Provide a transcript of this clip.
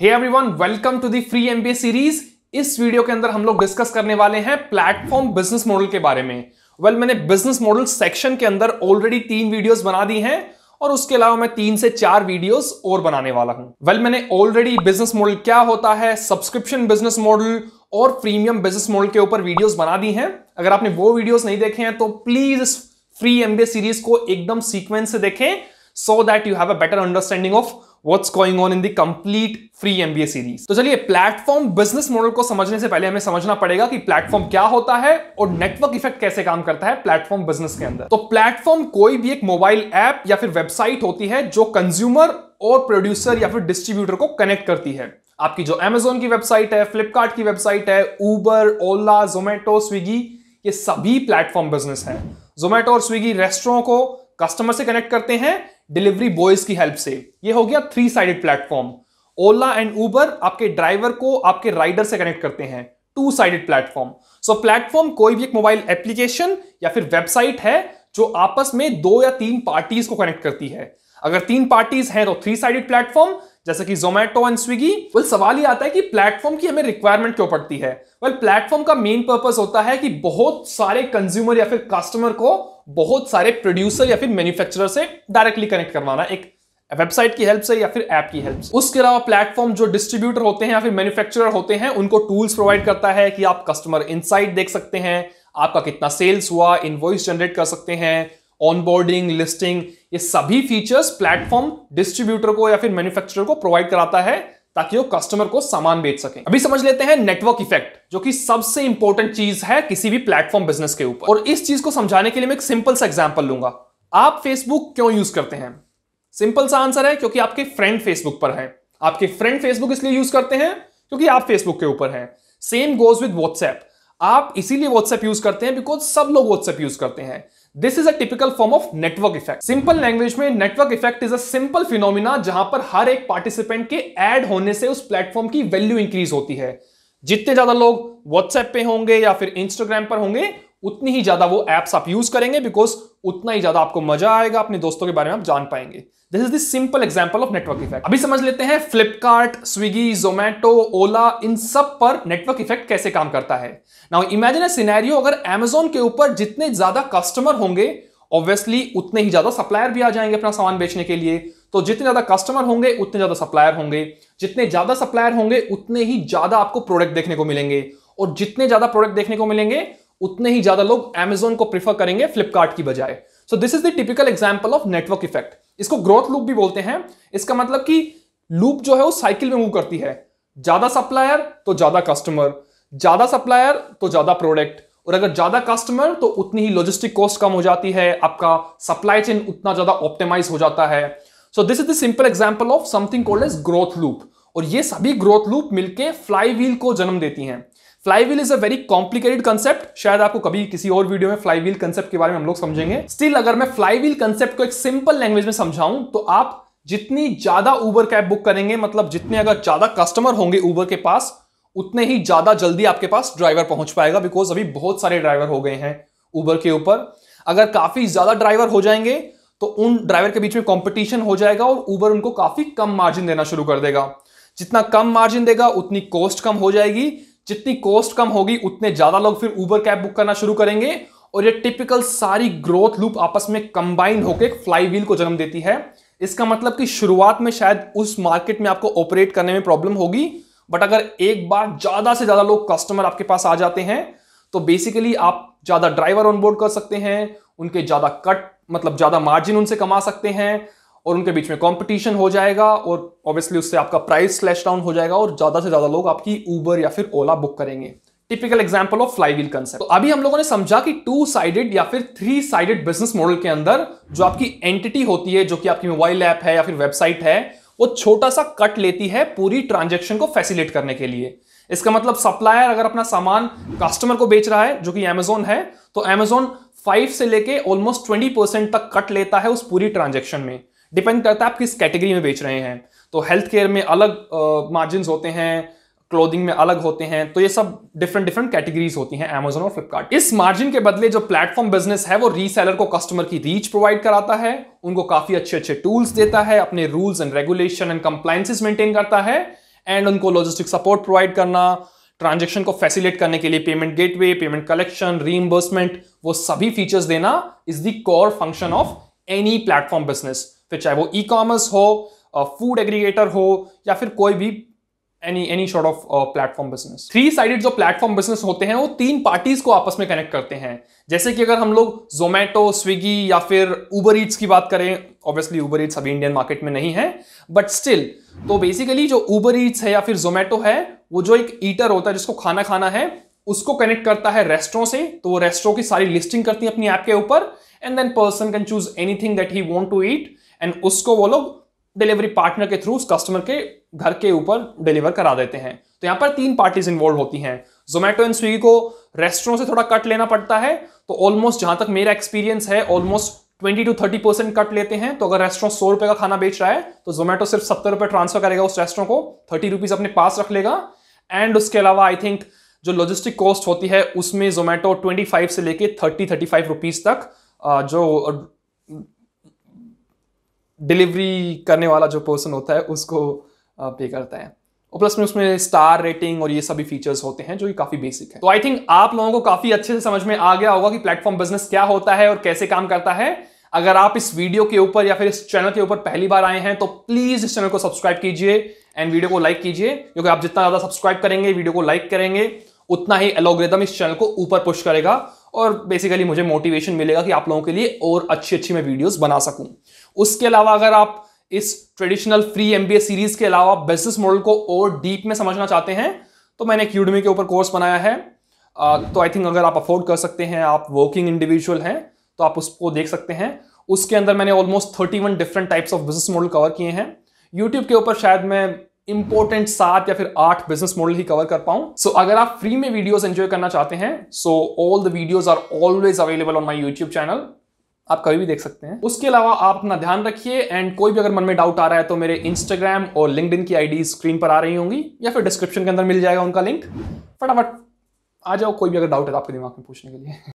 hey everyone welcome to the free MBA series इस video के अंदर हम लोग डिस्कस करने वाले हैं प्लेटफॉर्म बिजनेस मॉडल के बारे में वेल well, मैंने बिजनेस मॉडल सेक्शन के अंदर ऑलरेडी तीन वीडियोस बना दी हैं और उसके अलावा मैं तीन से चार वीडियोस और बनाने वाला हूं वेल well, मैंने ऑलरेडी बिजनेस मॉडल क्या होता है सब्सक्रिप्शन बिजनेस मॉडल और प्रीमियम बिजनेस मॉडल के ऊपर वीडियोस बना दी हैं अगर आपने वो वीडियोस नहीं देखे हैं तो प्लीज इस फ्री एमबीए सीरीज को एकदम सीक्वेंस से देखें so that you have a better understanding of what's going on in the complete free MBA series तो चलिए प्लेटफॉर्म बिजनेस मॉडल को समझने से पहले हमें समझना पड़ेगा कि प्लेटफॉर्म क्या होता है और नेटवर्क इफेक्ट कैसे काम करता है प्लेटफॉर्म बिजनेस के अंदर तो प्लेटफॉर्म कोई भी एक मोबाइल ऐप या फिर वेबसाइट होती है जो कंज्यूमर और प्रोड्यूसर या फिर डिस्ट्रीब्यूटर को कनेक्ट करती है आपकी जो एमेजोन की वेबसाइट है फ्लिपकार्ट की वेबसाइट है ऊबर ओला जोमेटो स्विगी ये सभी प्लेटफॉर्म बिजनेस है जोमेटो और स्विगी रेस्टोरों को कस्टमर से कनेक्ट करते हैं डिलीवरी बॉयज की हेल्प से ये हो गया three sided platform Ola and Uber आपके ड्राइवर को आपके राइडर से कनेक्ट करते हैं two sided platform so platform कोई भी एक मोबाइल एप्लीकेशन या फिर वेबसाइट है जो आपस में दो या तीन पार्टीज को कनेक्ट करती है अगर तीन पार्टीज हैं तो थ्री साइडेड प्लेटफॉर्म जैसे कि जोमेटो एंड स्विगी वेल सवाल ये आता है कि प्लेटफॉर्म की हमें रिक्वायरमेंट क्यों पड़ती है वेल प्लेटफॉर्म का मेन पर्पस होता है कि बहुत सारे कंज्यूमर या फिर कस्टमर को बहुत सारे प्रोड्यूसर या फिर मैन्युफैक्चरर से डायरेक्टली कनेक्ट करवाना एक वेबसाइट की हेल्प से या फिर ऐप की हेल्प से उसके अलावा प्लेटफॉर्म जो डिस्ट्रीब्यूटर होते हैं या फिर मैन्युफैक्चरर होते हैं उनको टूल्स प्रोवाइड करता है कि आप कस्टमर इनसाइट देख सकते हैं आपका कितना सेल्स हुआ इनवॉइस जनरेट कर सकते हैं ऑनबोर्डिंग लिस्टिंग ये सभी फीचर्स प्लेटफॉर्म डिस्ट्रीब्यूटर को या फिर मैन्युफैक्चरर को प्रोवाइड कराता है ताकि वो कस्टमर को सामान बेच सके अभी समझ लेते हैं नेटवर्क इफेक्ट जो कि सबसे इंपॉर्टेंट चीज है किसी भी प्लेटफॉर्म बिजनेस के ऊपर और इस चीज को समझाने के लिए मैं एक सिंपल सा एग्जाम्पल लूंगा आप फेसबुक क्यों यूज करते हैं सिंपल सा आंसर है क्योंकि आपके फ्रेंड फेसबुक पर है आपके फ्रेंड फेसबुक इसलिए यूज करते हैं क्योंकि आप फेसबुक के ऊपर हैं सेम गोज विद व्हाट्सएप आप इसीलिए व्हाट्सएप यूज करते हैं बिकॉज सब लोग व्हाट्सएप यूज करते हैं this is a typical form of network effect simple language में network effect is a simple phenomena जहां पर हर एक पार्टिसिपेंट के ऐड होने से उस प्लेटफॉर्म की वैल्यू इंक्रीज होती है जितने ज्यादा लोग व्हाट्सएप पे होंगे या फिर इंस्टाग्राम पर होंगे उतनी ही ज्यादा वो एप्स आप यूज करेंगे बिकॉज उतना ही ज्यादा आपको मजा आएगा अपने दोस्तों के बारे में आप जान पाएंगे this is this simple example of network effect अभी समझ लेते हैं फ्लिपकार्ट स्विगी जोमेटो ओला इन सब पर नेटवर्क इफेक्ट कैसे काम करता है नाउ इमेजिन अ सिनेरियो अगर एमेजोन के ऊपर जितने ज्यादा कस्टमर होंगे Obviously, उतने ही ज्यादा सप्लायर भी आ जाएंगे अपना सामान बेचने के लिए तो जितने ज्यादा कस्टमर होंगे उतने ज्यादा सप्लायर होंगे जितने ज्यादा सप्लायर होंगे उतने ही ज्यादा आपको प्रोडक्ट देखने को मिलेंगे और जितने ज्यादा प्रोडक्ट देखने को मिलेंगे उतने ही ज्यादा लोग एमेजोन को प्रीफर करेंगे फ्लिपकार्ट की बजाय so this is the typical example of network effect इसको ग्रोथ लूप भी बोलते हैं इसका मतलब कि लूप जो है वो साइकिल में मूव करती है ज्यादा सप्लायर तो ज्यादा कस्टमर ज्यादा सप्लायर तो ज्यादा प्रोडक्ट और अगर ज्यादा कस्टमर तो उतनी ही लॉजिस्टिक कॉस्ट कम हो जाती है आपका सप्लाई चेन उतना ज्यादा ऑप्टिमाइज हो जाता है so this is the simple example of something called as growth loop और ये सभी ग्रोथ लूप मिलके फ्लाई व्हील को जन्म देती हैं flywheel is a very complicated concept शायद आपको कभी किसी और वीडियो में फ्लाईवील कंसेप्ट के बारे में हम लोग समझेंगे स्टिल अगर मैं फ्लाईवील कंसेप्ट को एक सिंपल लैंग्वेज में समझाऊं तो आप जितनी ज्यादा ऊबर कैब बुक करेंगे मतलब जितने अगर ज्यादा कस्टमर होंगे ऊबर के पास उतने ही ज्यादा जल्दी आपके पास ड्राइवर पहुंच पाएगा बिकॉज अभी बहुत सारे ड्राइवर हो गए हैं ऊबर के ऊपर अगर काफी ज्यादा ड्राइवर हो जाएंगे तो उन ड्राइवर के बीच में कंपटीशन हो जाएगा और ऊबर उनको काफी कम मार्जिन देना शुरू कर देगा जितना कम मार्जिन देगा उतनी कॉस्ट कम हो जाएगी जितनी कॉस्ट कम होगी उतने ज्यादा लोग फिर ऊबर कैब बुक करना शुरू करेंगे और ये टिपिकल सारी ग्रोथ लूप आपस में कंबाइंड होकर फ्लाई फ्लाईव्हील को जन्म देती है इसका मतलब कि शुरुआत में शायद उस मार्केट में आपको ऑपरेट करने में प्रॉब्लम होगी बट अगर एक बार ज्यादा से ज्यादा लोग कस्टमर आपके पास आ जाते हैं तो बेसिकली आप ज्यादा ड्राइवर ऑनबोर्ड कर सकते हैं उनके ज्यादा कट मतलब ज्यादा मार्जिन उनसे कमा सकते हैं और उनके बीच में कंपटीशन हो जाएगा और ऑब्वियसली उससे आपका प्राइस स्लैश डाउन हो जाएगा और ज़्यादा से ज़्यादा लोग आपकी ऊबर या फिर ओला बुक करेंगे typical example of flywheel concept तो अभी हम लोगों ने समझा कि टू साइडेड या फिर थ्री साइडेड बिजनेस मॉडल के अंदर जो आपकी एंटिटी होती है जो कि आपकी मोबाइल ऐप है या फिर वेबसाइट है वो छोटा सा कट लेती है पूरी ट्रांजेक्शन को फैसिलेट करने के लिए इसका मतलब सप्लायर अगर अपना सामान कस्टमर को बेच रहा है जो कि अमेजोन है तो अमेजोन फाइव से लेके ऑलमोस्ट ट्वेंटी परसेंट तक कट लेता है उस पूरी ट्रांजेक्शन में डिपेंड करता है आप किस कैटेगरी में बेच रहे हैं तो हेल्थ केयर में अलग मार्जिन होते हैं क्लोथिंग में अलग होते हैं तो ये सब डिफरेंट डिफरेंट कैटेगरीज होती हैं अमेजोन और फ्लिपकार्ट इस मार्जिन के बदले जो प्लेटफॉर्म बिजनेस है वो रीसेलर को कस्टमर की रीच प्रोवाइड कराता है उनको काफी अच्छे अच्छे टूल्स देता है अपने rules and regulation and compliances maintain करता है एंड उनको लॉजिस्टिक सपोर्ट प्रोवाइड करना ट्रांजेक्शन को फैसिलेट करने के लिए payment gateway payment collection reimbursement वो सभी फीचर्स देना is the core function of any platform business फिर चाहे वो ई कॉमर्स हो फूड एग्रीगेटर हो या फिर कोई भी any any sort of platform business three sided जो प्लेटफॉर्म बिजनेस होते हैं वो तीन पार्टीज को आपस में कनेक्ट करते हैं जैसे कि अगर हम लोग जोमेटो स्विगी या फिर उबर ईट्स की बात करें ऑब्वियसली उबर ईट्स अभी इंडियन मार्केट में नहीं है बट स्टिल तो बेसिकली जो ऊबर ईट्स है या फिर जोमेटो है वो जो एक ईटर होता है जिसको खाना खाना है उसको कनेक्ट करता है रेस्टोरों से तो वो रेस्टोरों की सारी लिस्टिंग करती है अपनी ऐप के ऊपर and then person can choose anything that he want to eat and उसको वो लोग डिलीवरी पार्टनर के थ्रू कस्टमर के घर के ऊपर डिलीवर करा देते हैं तो यहाँ पर तीन पार्टीज इन्वॉल्व होती हैं जोमेटो एंड स्विगी को रेस्टोरेंट से थोड़ा कट लेना पड़ता है तो ऑलमोस्ट जहां तक मेरा एक्सपीरियंस है almost twenty to thirty percent cut लेते हैं तो अगर रेस्टोरेंट सौ रुपए का खाना बेच रहा है तो जोमेटो सिर्फ सत्तर रुपए ट्रांसफर करेगा उस रेस्टोरेंट को थर्टी रुपीज अपने पास रख लेगा एंड उसके अलावा आई थिंक जो लॉजिस्टिक कॉस्ट होती है उसमें जोमेटो ट्वेंटी फाइव से लेके थर्टी थर्टी फाइव रुपीज तक जो डिलीवरी करने वाला जो पर्सन होता है उसको पे करता है और प्लस में उसमें स्टार रेटिंग और ये सभी फीचर्स होते हैं जो कि काफी बेसिक है तो आई थिंक आप लोगों को काफी अच्छे से समझ में आ गया होगा कि प्लेटफॉर्म बिजनेस क्या होता है और कैसे काम करता है अगर आप इस वीडियो के ऊपर या फिर इस चैनल के ऊपर पहली बार आए हैं तो प्लीज इस चैनल को सब्सक्राइब कीजिए एंड वीडियो को लाइक कीजिए क्योंकि आप जितना ज्यादा सब्सक्राइब करेंगे वीडियो को लाइक करेंगे उतना ही एलोग्रेदम इस चैनल को ऊपर पुश करेगा और बेसिकली मुझे मोटिवेशन मिलेगा कि आप लोगों के लिए और अच्छी अच्छी मैं वीडियोस बना सकूं उसके अलावा अगर आप इस ट्रेडिशनल फ्री एम सीरीज के अलावा बिजनेस मॉडल को और डीप में समझना चाहते हैं तो मैंने एक यूडमी के ऊपर कोर्स बनाया है तो आई थिंक अगर आप अफोर्ड कर सकते हैं आप वर्किंग इंडिविजुअल हैं तो आप उसको देख सकते हैं उसके अंदर मैंने almost thirty one different types of business model cover किए हैं यूट्यूब के ऊपर शायद मैं इंपॉर्टेंट सात या फिर आठ बिजनेस मॉडल ही कवर कर पाऊं सो so, अगर आप फ्री में वीडियोस एंजॉय करना चाहते हैं so all the videos are always available on my YouTube channel आप कभी भी देख सकते हैं उसके अलावा आप अपना ध्यान रखिए एंड कोई भी अगर मन में डाउट आ रहा है तो मेरे इंस्टाग्राम और लिंकड की आईडी स्क्रीन पर आ रही होंगी या फिर डिस्क्रिप्शन के अंदर मिल जाएगा उनका लिंक फटाफट आ जाओ कोई भी अगर डाउट है तो आपके दिमाग में पूछने के लिए